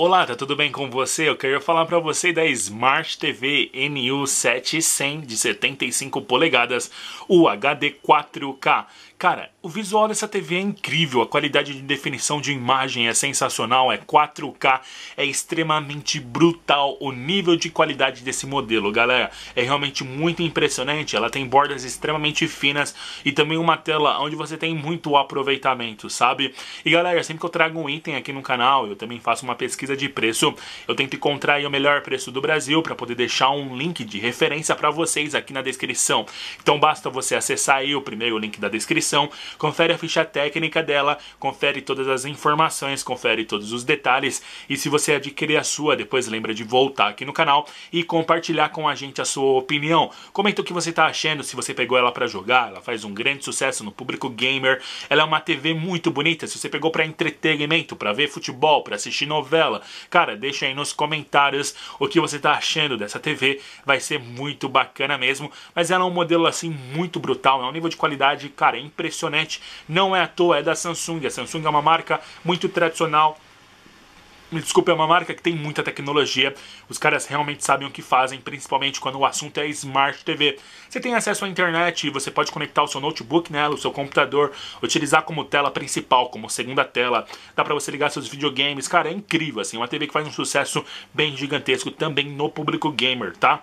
Olá, tá tudo bem com você? Eu queria falar para você da Smart TV NU7100 de 75 polegadas UHD 4K. Cara, o visual dessa TV é incrível, a qualidade de definição de imagem é sensacional, é 4K, é extremamente brutal o nível de qualidade desse modelo, galera. É realmente muito impressionante, ela tem bordas extremamente finas e também uma tela onde você tem muito aproveitamento, sabe? E galera, sempre que eu trago um item aqui no canal, eu também faço uma pesquisa de preço, eu tento encontrar o melhor preço do Brasil para poder deixar um link de referência para vocês aqui na descrição. Então basta você acessar aí o primeiro link da descrição descrição, confere a ficha técnica dela, confere todas as informações, confere todos os detalhes e se você adquirir a sua, depois lembra de voltar aqui no canal e compartilhar com a gente a sua opinião. Comenta o que você está achando, se você pegou ela para jogar, ela faz um grande sucesso no público gamer, ela é uma TV muito bonita, se você pegou para entretenimento, para ver futebol, para assistir novela, cara, deixa aí nos comentários o que você está achando dessa TV, vai ser muito bacana mesmo, mas ela é um modelo assim muito brutal, é um nível de qualidade, cara, é impressionante. Não é à toa, é da Samsung. A Samsung é uma marca muito tradicional. Me desculpe é uma marca que tem muita tecnologia. Os caras realmente sabem o que fazem, principalmente quando o assunto é Smart TV. Você tem acesso à internet e você pode conectar o seu notebook nela, o seu computador, utilizar como tela principal, como segunda tela. Dá para você ligar seus videogames. Cara, é incrível, assim. Uma TV que faz um sucesso bem gigantesco também no público gamer, tá?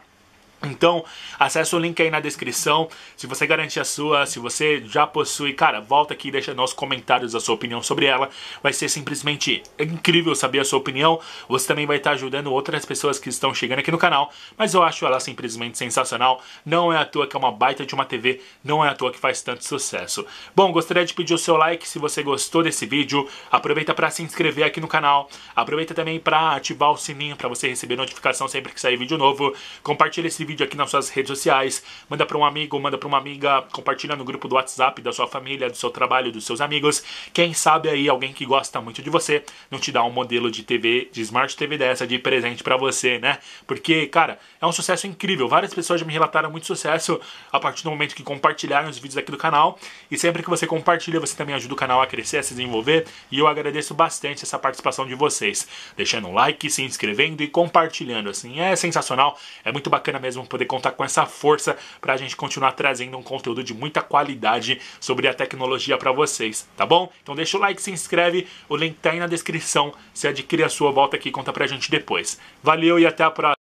Então, acessa o link aí na descrição. Se você garantir a sua, se você já possui, cara, volta aqui e deixa nos comentários a sua opinião sobre ela. Vai ser simplesmente incrível saber a sua opinião. Você também vai estar ajudando outras pessoas que estão chegando aqui no canal. Mas eu acho ela simplesmente sensacional. Não é à toa que é uma baita de uma TV. Não é à toa que faz tanto sucesso. Bom, gostaria de pedir o seu like se você gostou desse vídeo. Aproveita para se inscrever aqui no canal. Aproveita também para ativar o sininho para você receber notificação sempre que sair vídeo novo. Compartilha esse vídeo aqui nas suas redes sociais, manda para um amigo, manda para uma amiga, compartilha no grupo do WhatsApp da sua família, do seu trabalho, dos seus amigos. Quem sabe aí alguém que gosta muito de você não te dá um modelo de TV, de Smart TV dessa de presente para você, né? Porque, cara, é um sucesso incrível. Várias pessoas já me relataram muito sucesso a partir do momento que compartilharam os vídeos aqui do canal. E sempre que você compartilha, você também ajuda o canal a crescer, a se desenvolver. E eu agradeço bastante essa participação de vocês, deixando um like, se inscrevendo e compartilhando. Assim, é sensacional, é muito bacana mesmo vão poder contar com essa força para a gente continuar trazendo um conteúdo de muita qualidade sobre a tecnologia para vocês, tá bom? Então deixa o like, se inscreve, o link tá aí na descrição. Se adquire a sua, volta aqui e conta pra gente depois. Valeu e até a próxima.